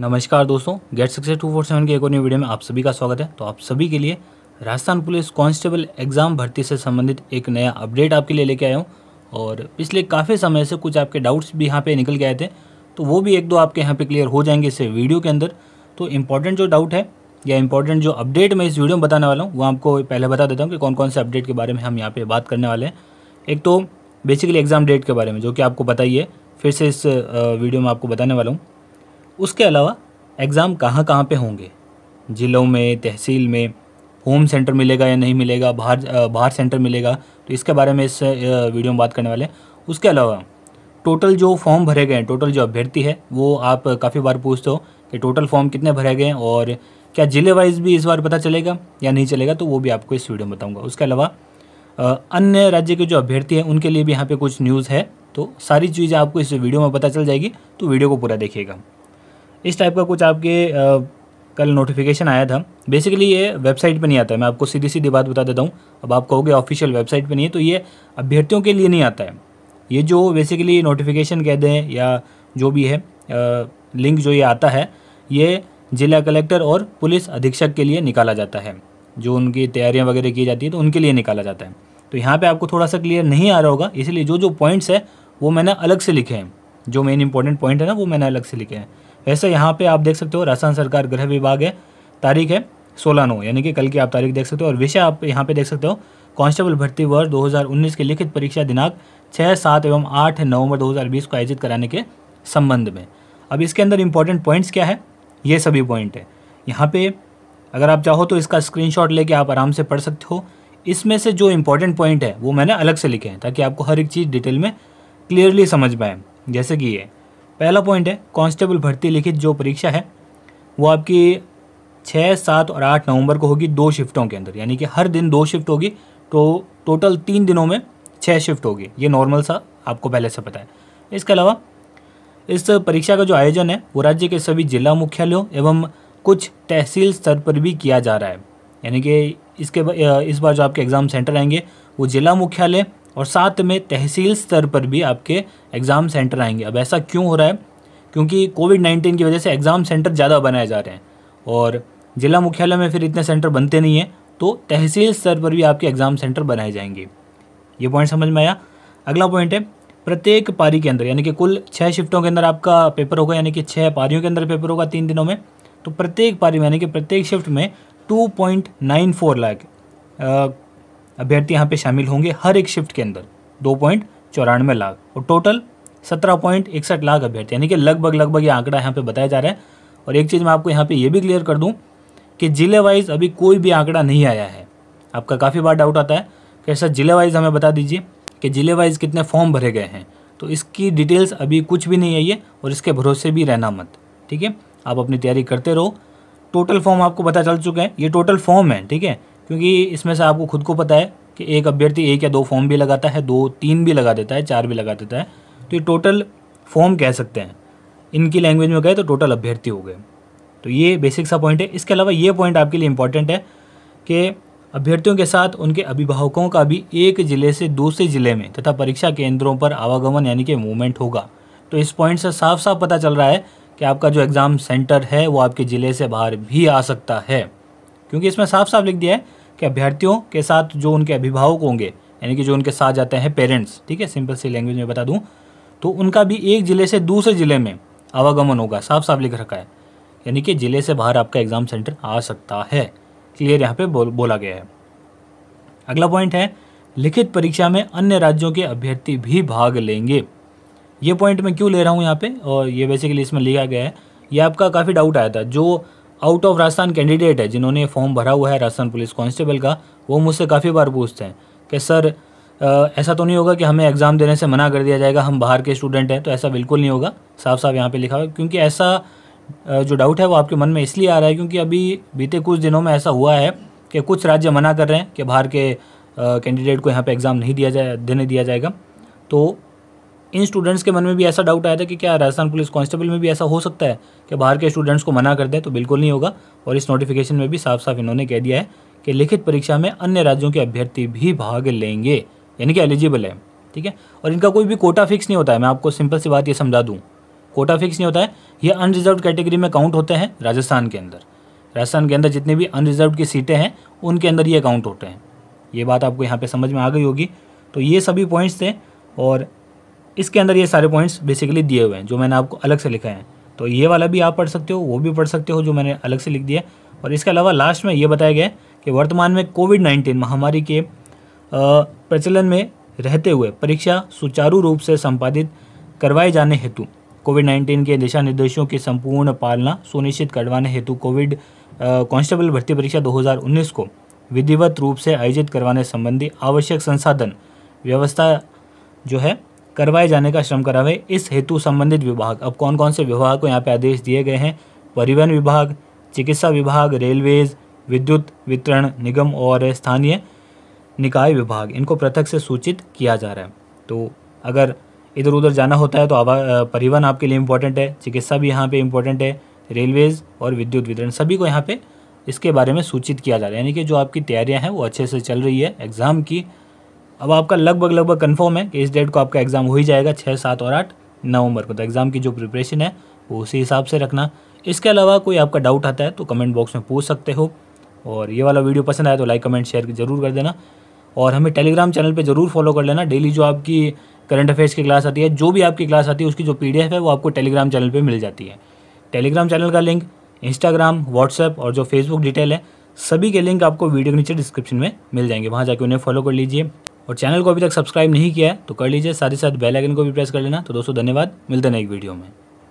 नमस्कार दोस्तों get success two four seven के एक और न्यू वीडियो में आप सभी का स्वागत है तो आप सभी के लिए राजस्थान पुलिस कांस्टेबल एग्ज़ाम भर्ती से संबंधित एक नया अपडेट आपके लिए लेके आया हूँ और पिछले काफ़ी समय से कुछ आपके डाउट्स भी यहाँ पे निकल गए थे तो वो भी एक दो आपके यहाँ पर क्लियर हो जाएंगे इस वीडियो के अंदर तो इम्पॉर्टेंट जो डाउट है या इंपॉर्टेंट जो अपडेट मैं इस वीडियो में बताने वाला हूँ वो आपको पहले बता देता हूँ कि कौन कौन से अपडेट के बारे में हम यहाँ पर बात करने वाले हैं एक तो बेसिकली एग्ज़ाम डेट के बारे में जो कि आपको बताइए फिर से इस वीडियो में आपको बताने वाला हूँ उसके अलावा एग्ज़ाम कहाँ कहाँ पे होंगे ज़िलों में तहसील में होम सेंटर मिलेगा या नहीं मिलेगा बाहर बाहर सेंटर मिलेगा तो इसके बारे में इस वीडियो में बात करने वाले हैं उसके अलावा टोटल जो फॉर्म भरे गए हैं टोटल जो अभ्यर्थी है वो आप काफ़ी बार पूछते हो कि टोटल फॉर्म कितने भरे गए हैं और क्या ज़िले वाइज भी इस बार पता चलेगा या नहीं चलेगा तो वो भी आपको इस वीडियो में बताऊँगा उसके अलावा अन्य राज्य के जो अभ्यर्थी हैं उनके लिए भी यहाँ पर कुछ न्यूज़ है तो सारी चीज़ें आपको इस वीडियो में पता चल जाएगी तो वीडियो को पूरा देखिएगा इस टाइप का कुछ आपके कल नोटिफिकेशन आया था बेसिकली ये वेबसाइट पे नहीं आता है मैं आपको सीधी सीधी बात बता देता हूँ अब आप कहोगे ऑफिशियल वेबसाइट पे नहीं है तो ये अभ्यर्थियों के लिए नहीं आता है ये जो बेसिकली नोटिफिकेशन कह दें या जो भी है आ, लिंक जो ये आता है ये जिला कलेक्टर और पुलिस अधीक्षक के लिए निकाला जाता है जो उनकी तैयारियाँ वगैरह की जाती है तो उनके लिए निकाला जाता है तो यहाँ पर आपको थोड़ा सा क्लियर नहीं आ रहा होगा इसलिए जो जो पॉइंट्स है वो मैंने अलग से लिखे हैं जो मेन इंपॉर्टेंट पॉइंट है ना वो मैंने अलग से लिखे हैं वैसे यहाँ पे आप देख सकते हो राजस्थान सरकार गृह विभाग है तारीख है सोलह नौ यानी कि कल की आप तारीख देख सकते हो और विषय आप यहाँ पे देख सकते हो कांस्टेबल भर्ती वर्ष 2019 की लिखित परीक्षा दिनांक छः सात एवं आठ नवंबर 2020 को आयोजित कराने के संबंध में अब इसके अंदर इंपॉर्टेंट पॉइंट्स क्या है ये सभी पॉइंट है यहाँ पे अगर आप चाहो तो इसका स्क्रीनशॉट लेके आप आराम से पढ़ सकते हो इसमें से जो इम्पोर्टेंट पॉइंट है वो मैंने अलग से लिखे हैं ताकि आपको हर एक चीज़ डिटेल में क्लियरली समझ पाएँ जैसे कि ये पहला पॉइंट है कांस्टेबल भर्ती लिखित जो परीक्षा है वो आपकी छः सात और आठ नवंबर को होगी दो शिफ्टों के अंदर यानी कि हर दिन दो शिफ्ट होगी तो टोटल तीन दिनों में छः शिफ्ट होगी ये नॉर्मल सा आपको पहले से पता है इसके अलावा इस परीक्षा का जो आयोजन है वो राज्य के सभी जिला मुख्यालयों एवं कुछ तहसील स्तर पर भी किया जा रहा है यानी कि इसके इस बार जो आपके एग्ज़ाम सेंटर आएंगे वो जिला मुख्यालय और साथ में तहसील स्तर पर भी आपके एग्ज़ाम सेंटर आएंगे अब ऐसा क्यों हो रहा है क्योंकि कोविड नाइन्टीन की वजह से एग्ज़ाम सेंटर ज़्यादा बनाए जा रहे हैं और ज़िला मुख्यालय में फिर इतने सेंटर बनते नहीं हैं तो तहसील स्तर पर भी आपके एग्ज़ाम सेंटर बनाए जाएंगे ये पॉइंट समझ में आया अगला पॉइंट है प्रत्येक पारी के अंदर यानी कि कुल छः शिफ्टों के अंदर आपका पेपर होगा यानी कि छः पारियों के अंदर पेपर होगा तीन दिनों में तो प्रत्येक पारी में यानी कि प्रत्येक शिफ्ट में two point nine four lakh अभ्यर्थी यहाँ पे शामिल होंगे हर एक शिफ्ट के अंदर दो पॉइंट चौरानवे लाख और टोटल सत्रह पॉइंट इकसठ लाख अभ्यर्थी यानी कि लगभग लगभग ये आंकड़ा यहाँ पे बताया जा रहा है और एक चीज़ मैं आपको यहाँ पे ये भी क्लियर कर दूँ कि जिले वाइज अभी कोई भी आंकड़ा नहीं आया है आपका काफ़ी बार डाउट आता है कि सर जिले वाइज हमें बता दीजिए कि जिले वाइज कितने फॉर्म भरे गए हैं तो इसकी डिटेल्स अभी कुछ भी नहीं आई है और इसके भरोसे भी रहना मत ठीक है आप अपनी तैयारी करते रहो टोटल फॉर्म आपको पता चल चुका है ये टोटल फॉर्म है ठीक है क्योंकि इसमें से आपको खुद को पता है कि एक अभ्यर्थी एक या दो फॉर्म भी लगाता है दो तीन भी लगा देता है चार भी लगा देता है तो ये टोटल फॉर्म कह सकते हैं इनकी लैंग्वेज में गए तो टोटल अभ्यर्थी हो गए तो ये बेसिक सा पॉइंट है इसके अलावा ये पॉइंट आपके लिए इंपॉर्टेंट है कि अभ्यर्थियों के साथ उनके अभिभावकों का भी एक जिले से दूसरे जिले में तथा परीक्षा केंद्रों पर आवागमन यानी कि मूवमेंट होगा तो इस पॉइंट से साफ साफ पता चल रहा है कि आपका जो एग्ज़ाम सेंटर है वो आपके ज़िले से बाहर भी आ सकता है क्योंकि इसमें साफ साफ लिख दिया है कि अभ्यर्थियों के साथ जो उनके अभिभावक होंगे यानी कि जो उनके साथ जाते हैं पेरेंट्स ठीक है सिंपल सी लैंग्वेज में बता दूँ तो उनका भी एक ज़िले से दूसरे ज़िले में आवागमन होगा साफ साफ लिख रखा है यानी कि ज़िले से बाहर आपका एग्ज़ाम सेंटर आ सकता है क्लियर यहाँ पे बोल बोला गया है अगला पॉइंट है लिखित परीक्षा में अन्य राज्यों के अभ्यर्थी भी भाग लेंगे ये पॉइंट मैं क्यों ले रहा हूँ यहाँ पे और ये बेसिकली इसमें लिया गया है ये आपका काफ़ी डाउट आया था जो आउट ऑफ राजस्थान कैंडिडेट है जिन्होंने फॉर्म भरा हुआ है राजस्थान पुलिस कांस्टेबल का वो मुझसे काफ़ी बार पूछते हैं कि सर आ, ऐसा तो नहीं होगा कि हमें एग्ज़ाम देने से मना कर दिया जाएगा हम बाहर के स्टूडेंट हैं तो ऐसा बिल्कुल नहीं होगा साफ साफ यहाँ पे लिखा हुआ क्योंकि ऐसा जो डाउट है वो आपके मन में इसलिए आ रहा है क्योंकि अभी बीते कुछ दिनों में ऐसा हुआ है कि कुछ राज्य मना कर रहे हैं कि बाहर के कैंडिडेट को यहाँ पर एग्ज़ाम नहीं दिया जाए देने दिया जाएगा तो इन स्टूडेंट्स के मन में भी ऐसा डाउट आया था कि क्या राजस्थान पुलिस कांस्टेबल में भी ऐसा हो सकता है कि बाहर के स्टूडेंट्स को मना कर दें तो बिल्कुल नहीं होगा और इस नोटिफिकेशन में भी साफ साफ इन्होंने कह दिया है कि लिखित परीक्षा में अन्य राज्यों के अभ्यर्थी भी भाग लेंगे यानी कि एलिजिबल है ठीक है और इनका कोई भी कोटा फिक्स नहीं होता है मैं आपको सिंपल सी बात यह समझा दूँ कोटा फिक्स नहीं होता है ये अनरिजर्व कैटेगरी में काउंट होते हैं राजस्थान के अंदर राजस्थान के अंदर जितने भी अनरिजर्व की सीटें हैं उनके अंदर ये काउंट होते हैं ये बात आपको यहाँ पे समझ में आ गई होगी तो ये सभी पॉइंट्स थे और इसके अंदर ये सारे पॉइंट्स बेसिकली दिए हुए हैं जो मैंने आपको अलग से लिखा है तो ये वाला भी आप पढ़ सकते हो वो भी पढ़ सकते हो जो मैंने अलग से लिख दिया और इसके अलावा लास्ट में ये बताया गया कि वर्तमान में कोविड नाइन्टीन महामारी के प्रचलन में रहते हुए परीक्षा सुचारू रूप से संपादित करवाए जाने हेतु कोविड नाइन्टीन के दिशा निर्देशों की संपूर्ण पालना सुनिश्चित करवाने हेतु कोविड कांस्टेबल भर्ती परीक्षा 2019 को विधिवत रूप से आयोजित करवाने संबंधी आवश्यक संसाधन व्यवस्था जो है करवाए जाने का श्रम करावे इस हेतु संबंधित विभाग अब कौन कौन से विभाग को यहाँ पे आदेश दिए गए हैं परिवहन विभाग चिकित्सा विभाग रेलवेज विद्युत वितरण निगम और स्थानीय निकाय विभाग इनको पृथक से सूचित किया जा रहा है तो अगर इधर उधर जाना होता है तो आवा परिवहन आपके लिए इम्पोर्टेंट है चिकित्सा भी यहाँ पे इम्पोर्टेंट है रेलवेज और विद्युत वितरण सभी को यहाँ पे इसके बारे में सूचित किया जा रहा है यानी कि जो आपकी तैयारियाँ हैं वो अच्छे से चल रही है एग्ज़ाम की अब आपका लगभग लगभग कन्फर्म है कि इस डेट को आपका एग्ज़ाम हो ही जाएगा छः सात और आठ नवंबर को तो एग्ज़ाम की जो प्रिपरेशन है वो उसी हिसाब से रखना इसके अलावा कोई आपका डाउट आता है तो कमेंट बॉक्स में पूछ सकते हो और ये वाला वीडियो पसंद आया तो लाइक कमेंट शेयर जरूर कर देना और हमें टेलीग्राम चैनल पे ज़रूर फॉलो कर लेना डेली जो आपकी करंट अफेयर्स की क्लास आती है जो भी आपकी क्लास आती है उसकी जो पी है वो आपको टेलीग्राम चैनल पर मिल जाती है टेलीग्राम चैनल का लिंक इंस्टाग्राम व्हाट्सएप और जो फेसबुक डिटेल है सभी के लिंक आपको वीडियो के नीचे डिस्क्रिप्शन में मिल जाएंगे वहाँ जाके उन्हें फॉलो कर लीजिए और चैनल को अभी तक सब्सक्राइब नहीं किया है तो कर लीजिए साथ ही साथ बेल आइकन को भी प्रेस कर लेना तो दोस्तों धन्यवाद मिलते हैं एक वीडियो में